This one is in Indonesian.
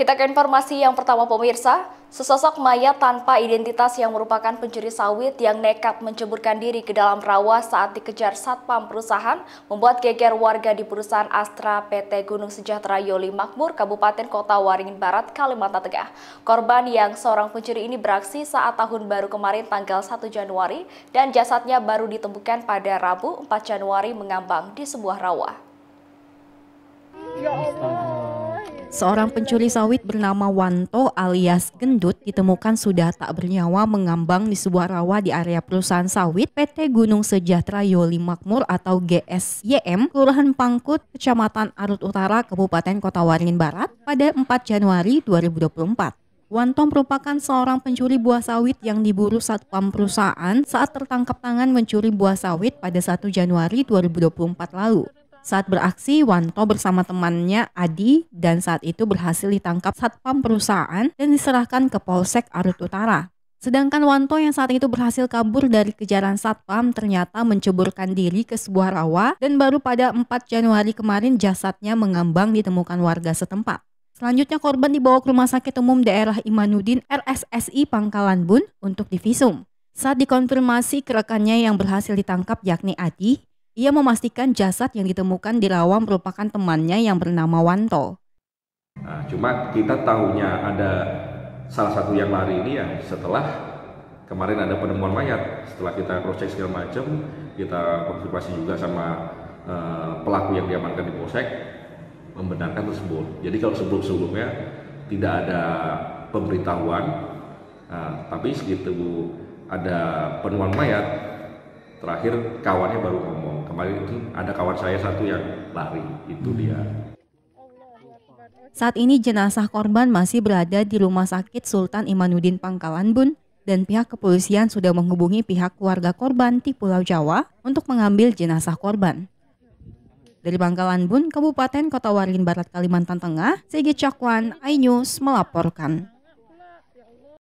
Kita ke informasi yang pertama pemirsa, sesosok mayat tanpa identitas yang merupakan pencuri sawit yang nekat menceburkan diri ke dalam rawa saat dikejar satpam perusahaan membuat geger warga di perusahaan Astra PT Gunung Sejahtera Yoli Makmur, Kabupaten Kota Waringin Barat, Kalimantan Tengah. Korban yang seorang pencuri ini beraksi saat tahun baru kemarin tanggal 1 Januari dan jasadnya baru ditemukan pada Rabu 4 Januari mengambang di sebuah rawa. Ya Allah. Seorang pencuri sawit bernama Wanto alias Gendut ditemukan sudah tak bernyawa mengambang di sebuah rawa di area perusahaan sawit PT Gunung Sejahtera Yoli Makmur atau GSYM, Kelurahan Pangkut, Kecamatan Arut Utara, Kabupaten Kota Waringin Barat pada 4 Januari 2024. Wanto merupakan seorang pencuri buah sawit yang diburu satpam perusahaan saat tertangkap tangan mencuri buah sawit pada 1 Januari 2024 lalu. Saat beraksi, Wanto bersama temannya Adi dan saat itu berhasil ditangkap satpam perusahaan dan diserahkan ke Polsek Arut Utara. Sedangkan Wanto yang saat itu berhasil kabur dari kejaran satpam ternyata menceburkan diri ke sebuah rawa dan baru pada 4 Januari kemarin jasadnya mengambang ditemukan warga setempat. Selanjutnya korban dibawa ke Rumah Sakit Umum Daerah Imanuddin RSSI Pangkalan Bun untuk divisum. Saat dikonfirmasi ke rekannya yang berhasil ditangkap yakni Adi, ia memastikan jasad yang ditemukan di lawang merupakan temannya yang bernama Wanto. Nah, cuma kita tahunya ada salah satu yang lari ini ya setelah kemarin ada penemuan mayat. Setelah kita cross segala macam, kita konfirmasi juga sama uh, pelaku yang diamankan di polsek membenarkan tersebut. Jadi kalau sebelum-sebelumnya tidak ada pemberitahuan, nah, tapi segitu ada penemuan mayat terakhir kawannya baru ngomong kemarin itu ada kawan saya satu yang lari itu hmm. dia saat ini jenazah korban masih berada di rumah sakit Sultan Imanuddin Pangkalan Bun dan pihak kepolisian sudah menghubungi pihak keluarga korban di Pulau Jawa untuk mengambil jenazah korban. Dari Bangkalan Bun, Kabupaten Kota Waringin Barat, Kalimantan Tengah, Sigit Cakwan, iNews melaporkan.